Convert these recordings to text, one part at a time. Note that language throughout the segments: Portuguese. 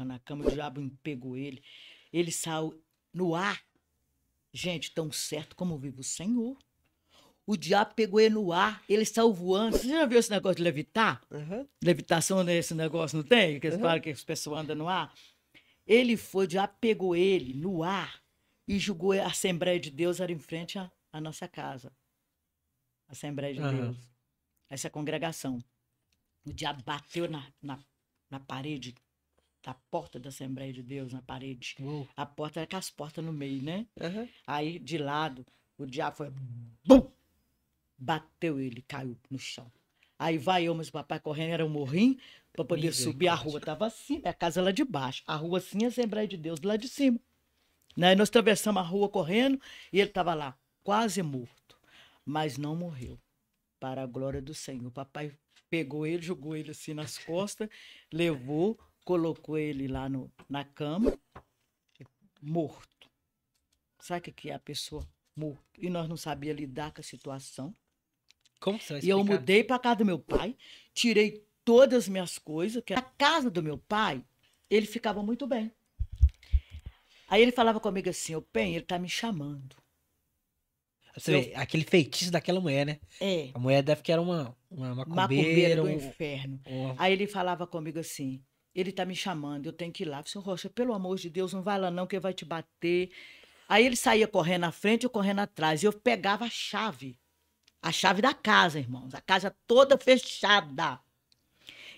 coloca na cama, o diabo pegou ele. Ele saiu no ar. Gente, tão certo como vive o Senhor. O diabo pegou ele no ar, ele saiu voando. Você já viu esse negócio de levitar? Uhum. Levitação nesse é negócio, não tem? Que eles uhum. que as pessoas andam no ar. Ele foi, o diabo pegou ele no ar e julgou. A Assembleia de Deus era em frente à, à nossa casa. A Assembleia de uhum. Deus. Essa congregação. O diabo bateu na, na, na parede da porta da Assembleia de Deus na parede. A porta era com as portas no meio, né? Uhum. Aí, de lado, o diabo foi. Bum! Bateu ele, caiu no chão. Aí vai eu, mas o papai correndo, era um morrinho, para poder subir. A rua tava assim, né? a casa é lá de baixo. A rua assim, a Assembleia de Deus lá de cima. aí né? Nós atravessamos a rua correndo e ele tava lá, quase morto, mas não morreu. Para a glória do Senhor. O papai pegou ele, jogou ele assim nas costas, levou colocou ele lá no, na cama, morto. Sabe o que é a pessoa morto? E nós não sabia lidar com a situação. Como você vai E eu mudei para casa do meu pai, tirei todas as minhas coisas, que na casa do meu pai, ele ficava muito bem. Aí ele falava comigo assim, ô Pen, ele tá me chamando. Você Eu- vê, aquele feitiço daquela mulher, né? É, A mulher deve que era uma, uma macumbeira, do um- inferno. uma- Aí ele falava comigo assim, ele tá me chamando, eu tenho que ir lá. Seu Rocha, pelo amor de Deus, não vai lá não, que ele vai te bater. Aí ele saía correndo na frente, e correndo atrás. E eu pegava a chave. A chave da casa, irmãos. A casa toda fechada.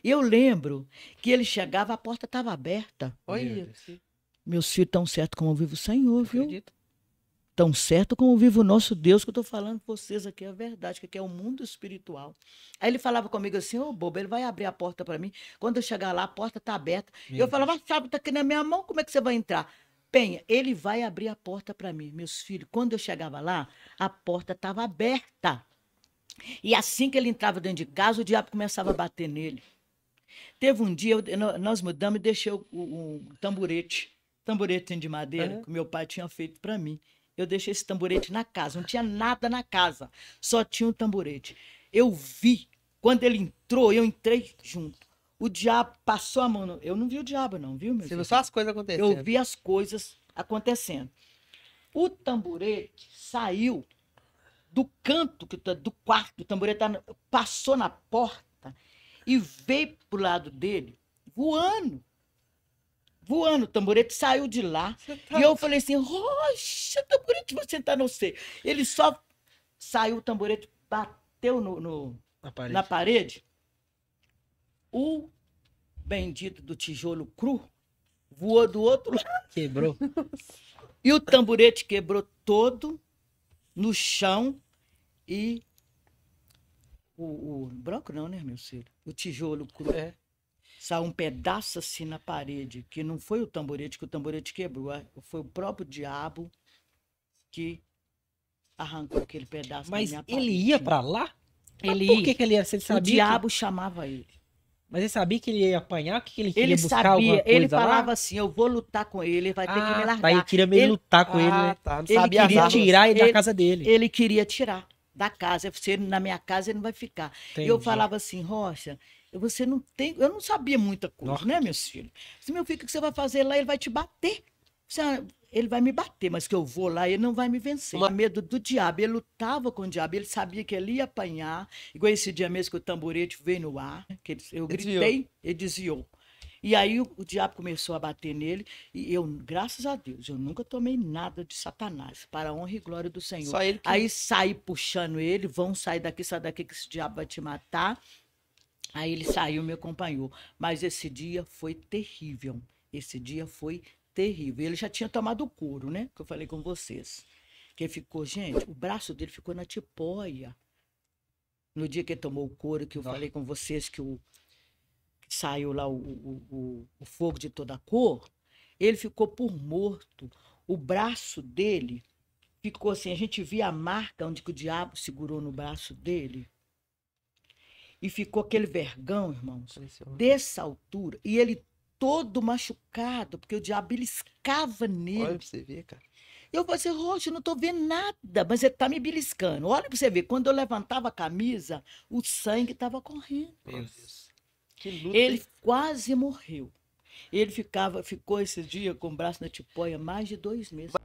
E eu lembro que ele chegava, a porta estava aberta. Olha. Meus filhos tão certo como eu vivo o Senhor, viu? Acredito. Tão certo como vivo o nosso Deus, que eu estou falando para vocês aqui é a verdade, que aqui é o mundo espiritual. Aí ele falava comigo assim, ô oh, bobo, ele vai abrir a porta para mim. Quando eu chegar lá, a porta está aberta. Meu eu falava, a chave está aqui na minha mão, como é que você vai entrar? Penha, ele vai abrir a porta para mim. Meus filhos, quando eu chegava lá, a porta estava aberta. E assim que ele entrava dentro de casa, o diabo começava a bater nele. Teve um dia, eu, nós mudamos e deixei o, o, um tamborete, tamborete de madeira, uhum. que meu pai tinha feito para mim. Eu deixei esse tamborete na casa, não tinha nada na casa, só tinha um tamborete. Eu vi, quando ele entrou, eu entrei junto. O diabo passou a mão. No... Eu não vi o diabo, não, viu, meu Você viu só as coisas acontecendo. Eu vi as coisas acontecendo. O tamborete saiu do canto tá, do quarto, o tamborete tá passou na porta e veio pro lado dele voando voando, o tamborete saiu de lá. Tá... E eu falei assim, roxa, tamborete, você sentar tá não sei. Ele só saiu, o tamborete bateu no, no na, parede. na parede. O bendito do tijolo cru voou do outro lado. Quebrou. E o tamborete quebrou todo no chão e o, o não, né, meu filho? O tijolo cru. É saiu um pedaço assim na parede, que não foi o tamborete, que o tamborete quebrou, foi o próprio diabo que arrancou aquele pedaço Mas da minha ele ia para lá? Ele Mas por que, que ele ia? sabia o diabo que... chamava ele. Mas ele sabia que ele ia apanhar? Que ele queria ele buscar sabia, Ele falava lá? assim, eu vou lutar com ele, ele vai ter que me ah, tá. largar. Tá, ele queria meio ele... lutar com ah, ele, né? Tá, não ele sabia queria tirar ele da casa dele. Ele queria tirar da casa. Se ele na minha casa, ele não vai ficar. Entendi. Eu falava assim, Rocha, você não tem. Eu não sabia muita coisa, Nossa. né, meus filhos? Se meu filho, o que você vai fazer lá? Ele vai te bater. Ah, ele vai me bater, mas que eu vou lá, ele não vai me vencer. Uma... Medo do diabo. Ele lutava com o diabo, ele sabia que ele ia apanhar. Igual esse dia mesmo que o tamborete veio no ar, que eu gritei, ele desviou. E aí o, o, diabo começou a bater nele e eu, graças a Deus, eu nunca tomei nada de Satanás, para a honra e glória do Senhor. só Que... Aí saí puxando ele, vão sair daqui, sai daqui que esse diabo vai te matar. Aí ele saiu, me acompanhou. Mas esse dia foi terrível. Esse dia foi terrível. Ele já tinha tomado couro, né? Que eu falei com vocês. Que ficou, gente, o braço dele ficou na tipóia. No dia que ele tomou o couro, que eu Nossa. falei com vocês que o, saiu lá o, o, o fogo de toda cor, ele ficou por morto. O braço dele ficou assim, a gente via a marca onde o diabo segurou no braço dele. E ficou aquele vergão, irmãos, dessa altura. E ele todo machucado, porque o diabo beliscava nele. Olha pra você ver, cara. Eu falei assim, Roxo, não tô vendo nada, mas ele tá me beliscando. Olha pra você ver, quando eu levantava a camisa, o sangue tava correndo. Meu Deus. Ele quase morreu. Ele ficava, ficou esse dia com o braço na tipóia mais de dois meses.